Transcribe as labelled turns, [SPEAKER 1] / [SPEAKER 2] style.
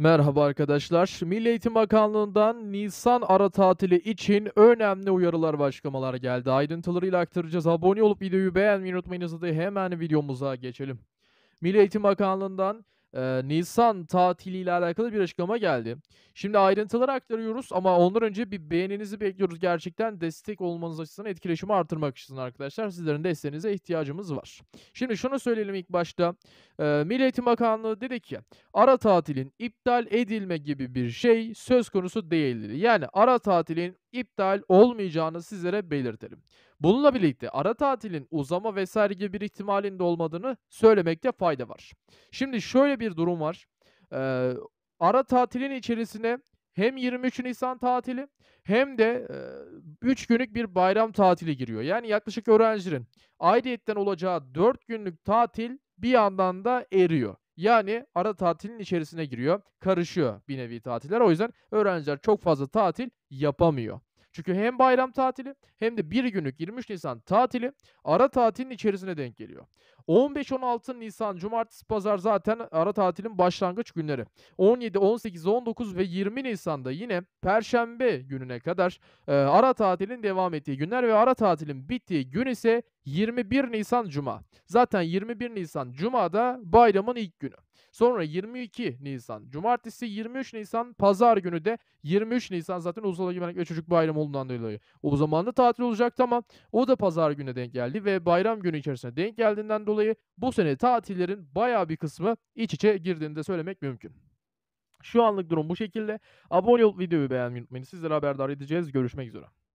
[SPEAKER 1] Merhaba arkadaşlar. Milli Eğitim Bakanlığı'ndan Nisan ara tatili için önemli uyarılar ve açıklamalar geldi. Ayrıntılarıyla aktaracağız. Abone olup videoyu beğenmeyi unutmayınız hadi hemen videomuza geçelim. Milli Eğitim Bakanlığı'ndan e, Nisan ile alakalı bir açıklama geldi. Şimdi ayrıntıları aktarıyoruz ama ondan önce bir beğeninizi bekliyoruz. Gerçekten destek olmanız açısından etkileşimi artırmak için arkadaşlar. Sizlerin desteğinize ihtiyacımız var. Şimdi şunu söyleyelim ilk başta e, Milli Eğitim Bakanlığı dedi ki ara tatilin iptal edilme gibi bir şey söz konusu değildir. Yani ara tatilin iptal olmayacağını sizlere belirtelim. Bununla birlikte ara tatilin uzama vesaire gibi bir ihtimalinde olmadığını söylemekte fayda var. Şimdi şöyle bir durum var. E, ara tatilin içerisine hem 23 Nisan tatili hem de 3 e, günlük bir bayram tatili giriyor. Yani yaklaşık öğrencilerin aidiyetten olacağı 4 günlük tatil bir yandan da eriyor. Yani ara tatilin içerisine giriyor. Karışıyor bir nevi tatiller. O yüzden öğrenciler çok fazla tatil yapamıyor. Çünkü hem bayram tatili hem de bir günlük 23 Nisan tatili ara tatilin içerisine denk geliyor. 15-16 Nisan Cumartesi Pazar zaten ara tatilin başlangıç günleri. 17, 18, 19 ve 20 Nisan'da yine Perşembe gününe kadar e, ara tatilin devam ettiği günler ve ara tatilin bittiği gün ise 21 Nisan Cuma. Zaten 21 Nisan Cuma da bayramın ilk günü. Sonra 22 Nisan Cumartesi, 23 Nisan Pazar günü de 23 Nisan zaten Ulusal Egemenlik ve Çocuk Bayramı olduğundan dolayı. O zaman da tatil olacak ama o da Pazar gününe denk geldi ve bayram günü içerisinde denk geldiğinden dolayı bu sene tatillerin baya bir kısmı iç içe girdiğini de söylemek mümkün. Şu anlık durum bu şekilde. Abone olup videoyu beğenmeyi unutmayın. Sizleri haberdar edeceğiz. Görüşmek üzere.